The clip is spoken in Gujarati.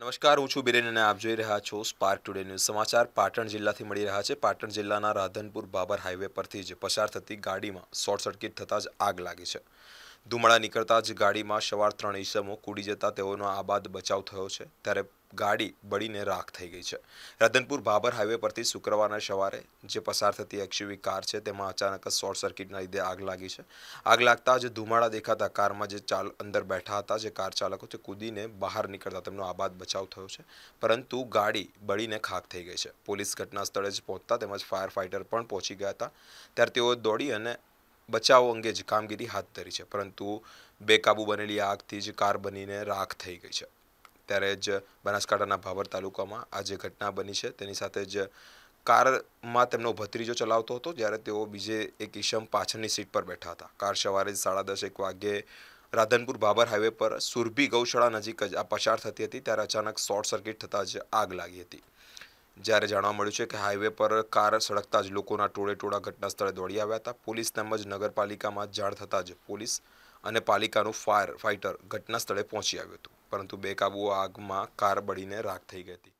નમસ્કાર હું છું બિરેન અને આપ જોઈ રહ્યા છો સ્પાર્ક ટુડે ન્યૂઝ સમાચાર પાટણ જિલ્લાથી મળી રહ્યા છે પાટણ જિલ્લાના રાધનપુર બાબર હાઈવે પરથી જ પસાર થતી ગાડીમાં શોર્ટ સર્કિટ થતાં જ આગ લાગી છે ધુમાડા નીકળતા જ ગાડીમાં સવાર ત્રણ ઈસમો કૂડી જતા તેઓનો આબાદ બચાવ થયો છે ત્યારે ગાડી બળીને રાખ થઈ ગઈ છે રાધનપુર ભાબર હાઈવે પરથી શુક્રવારના સવારે જે પસાર થતી એક્સયુવી કાર છે તેમાં અચાનક શોર્ટ સર્કિટના લીધે આગ લાગી છે આગ લાગતા જ ધુમાડા દેખાતા કારમાં જે ચાલ અંદર બેઠા હતા જે કાર ચાલકો તે કૂદીને બહાર નીકળતા તેમનો આબાદ બચાવ થયો છે પરંતુ ગાડી બળીને ખાક થઈ ગઈ છે પોલીસ ઘટના સ્થળે જ પહોંચતા તેમજ ફાયર ફાઇટર પણ પહોંચી ગયા હતા ત્યારે તેઓ દોડી અને બચાવ અંગે જ કામગીરી હાથ ધરી છે પરંતુ બેકાબુ બનેલી આગથી જ કાર બનીને રાખ થઈ ગઈ છે ત્યારે જ બનાસકાંઠાના ભાભર તાલુકામાં આ જે ઘટના બની છે તેની સાથે જ કારમાં તેમનો ભત્રીજો ચલાવતો હતો જ્યારે તેઓ બીજે એક ઈશમ પાછળની સીટ પર બેઠા હતા કાર સવારે જ સાડા દસ એક વાગ્યે રાધનપુર બાબર હાઈવે પર સુરભી ગૌશાળા નજીક જ આ પસાર થતી હતી ત્યારે અચાનક શોર્ટ સર્કિટ થતાં જ આગ લાગી હતી જ્યારે જાણવા મળ્યું છે કે હાઈવે પર કાર સળગતા જ લોકોના ટોળે ટોળા ઘટના સ્થળે દોડી આવ્યા હતા પોલીસ તેમજ નગરપાલિકામાં જાણ થતાં જ પોલીસ અને પાલિકાનું ફાયર ફાઇટર ઘટના સ્થળે પહોંચી આવ્યું હતું પરંતુ બેકાબુ આગમાં કાર બળીને રાખ થઈ ગઈ હતી